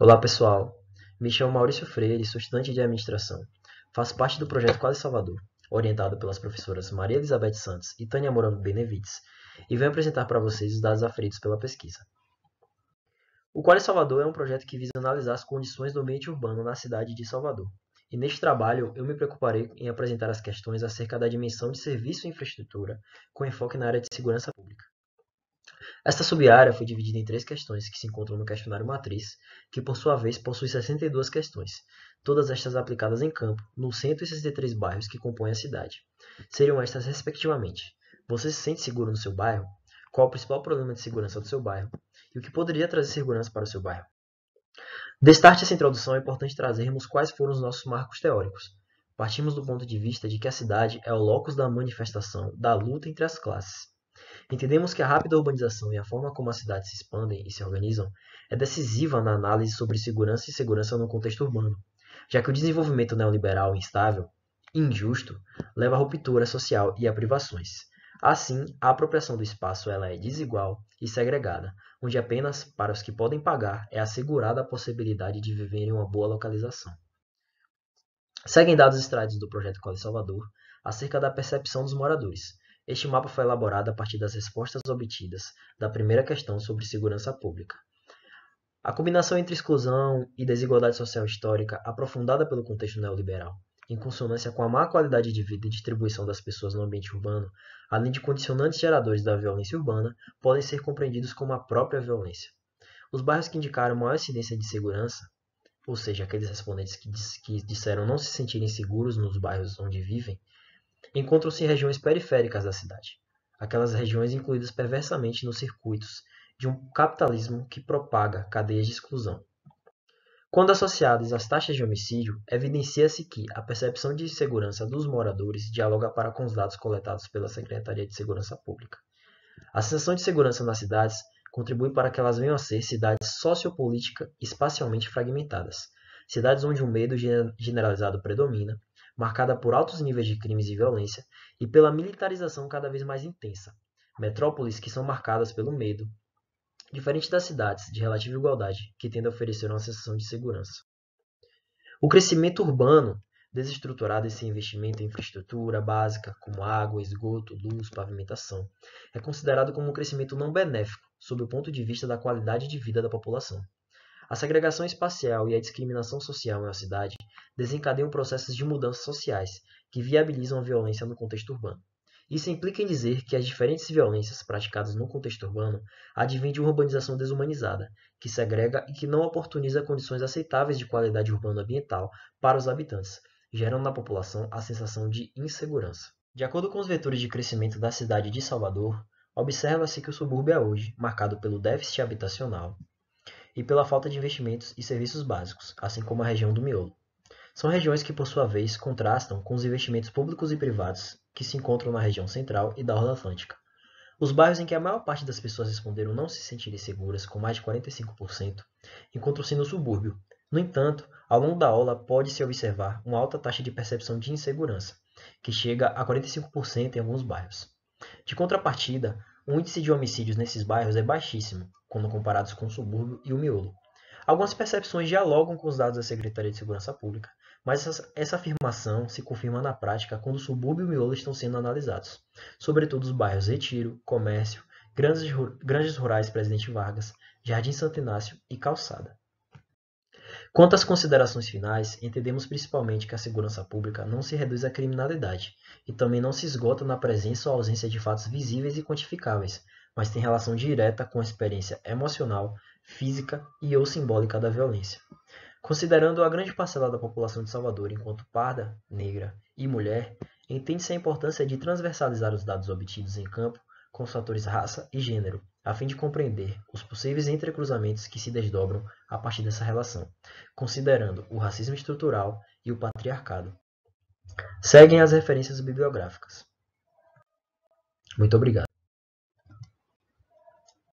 Olá pessoal, me chamo Maurício Freire, sou estudante de administração. Faço parte do projeto Quase Salvador, orientado pelas professoras Maria Elizabeth Santos e Tânia Morano Benevides, e venho apresentar para vocês os dados aferidos pela pesquisa. O Quase Salvador é um projeto que visa analisar as condições do ambiente urbano na cidade de Salvador. E neste trabalho, eu me preocuparei em apresentar as questões acerca da dimensão de serviço e infraestrutura, com enfoque na área de segurança pública. Esta subárea foi dividida em três questões que se encontram no questionário matriz, que por sua vez possui 62 questões, todas estas aplicadas em campo, nos 163 bairros que compõem a cidade. Seriam estas respectivamente: você se sente seguro no seu bairro? Qual o principal problema de segurança do seu bairro? E o que poderia trazer segurança para o seu bairro? Destarte essa introdução, é importante trazermos quais foram os nossos marcos teóricos. Partimos do ponto de vista de que a cidade é o locus da manifestação da luta entre as classes. Entendemos que a rápida urbanização e a forma como as cidades se expandem e se organizam é decisiva na análise sobre segurança e segurança no contexto urbano, já que o desenvolvimento neoliberal instável e injusto leva à ruptura social e a privações. Assim, a apropriação do espaço ela é desigual e segregada, onde apenas para os que podem pagar é assegurada a possibilidade de viver em uma boa localização. Seguem dados extraídos do projeto Cole Salvador acerca da percepção dos moradores, este mapa foi elaborado a partir das respostas obtidas da primeira questão sobre segurança pública. A combinação entre exclusão e desigualdade social histórica aprofundada pelo contexto neoliberal, em consonância com a má qualidade de vida e distribuição das pessoas no ambiente urbano, além de condicionantes geradores da violência urbana, podem ser compreendidos como a própria violência. Os bairros que indicaram maior incidência de segurança, ou seja, aqueles respondentes que, disseram não se sentirem seguros nos bairros onde vivem, encontram-se regiões periféricas da cidade, aquelas regiões incluídas perversamente nos circuitos de um capitalismo que propaga cadeias de exclusão. Quando associadas às taxas de homicídio, evidencia-se que a percepção de segurança dos moradores dialoga para com os dados coletados pela Secretaria de Segurança Pública. A sensação de segurança nas cidades contribui para que elas venham a ser cidades sociopolíticas espacialmente fragmentadas, cidades onde o medo generalizado predomina, marcada por altos níveis de crimes e violência e pela militarização cada vez mais intensa. Metrópoles que são marcadas pelo medo, diferente das cidades de relativa igualdade, que tendem a oferecer uma sensação de segurança. O crescimento urbano, desestruturado esse investimento em infraestrutura básica, como água, esgoto, luz, pavimentação, é considerado como um crescimento não benéfico, sob o ponto de vista da qualidade de vida da população. A segregação espacial e a discriminação social em uma cidade desencadeiam processos de mudanças sociais que viabilizam a violência no contexto urbano. Isso implica em dizer que as diferentes violências praticadas no contexto urbano advêm de uma urbanização desumanizada, que segrega e que não oportuniza condições aceitáveis de qualidade urbana ambiental para os habitantes, gerando na população a sensação de insegurança. De acordo com os vetores de crescimento da cidade de Salvador, observa-se que o subúrbio é hoje marcado pelo déficit habitacional, e pela falta de investimentos e serviços básicos, assim como a região do miolo. São regiões que, por sua vez, contrastam com os investimentos públicos e privados que se encontram na região central e da Orla Atlântica. Os bairros em que a maior parte das pessoas responderam não se sentirem seguras, com mais de 45%, encontram-se no subúrbio. No entanto, ao longo da aula pode-se observar uma alta taxa de percepção de insegurança, que chega a 45% em alguns bairros. De contrapartida, o índice de homicídios nesses bairros é baixíssimo, quando comparados com o subúrbio e o miolo. Algumas percepções dialogam com os dados da Secretaria de Segurança Pública, mas essa, essa afirmação se confirma na prática quando o subúrbio e o miolo estão sendo analisados, sobretudo os bairros Retiro, Comércio, Grandes Granjas Rurais Presidente Vargas, Jardim Santo Inácio e Calçada. Quanto às considerações finais, entendemos principalmente que a segurança pública não se reduz à criminalidade e também não se esgota na presença ou ausência de fatos visíveis e quantificáveis, mas tem relação direta com a experiência emocional, física e ou simbólica da violência. Considerando a grande parcela da população de Salvador enquanto parda, negra e mulher, entende-se a importância de transversalizar os dados obtidos em campo com os fatores raça e gênero, a fim de compreender os possíveis entrecruzamentos que se desdobram a partir dessa relação, considerando o racismo estrutural e o patriarcado. Seguem as referências bibliográficas. Muito obrigado.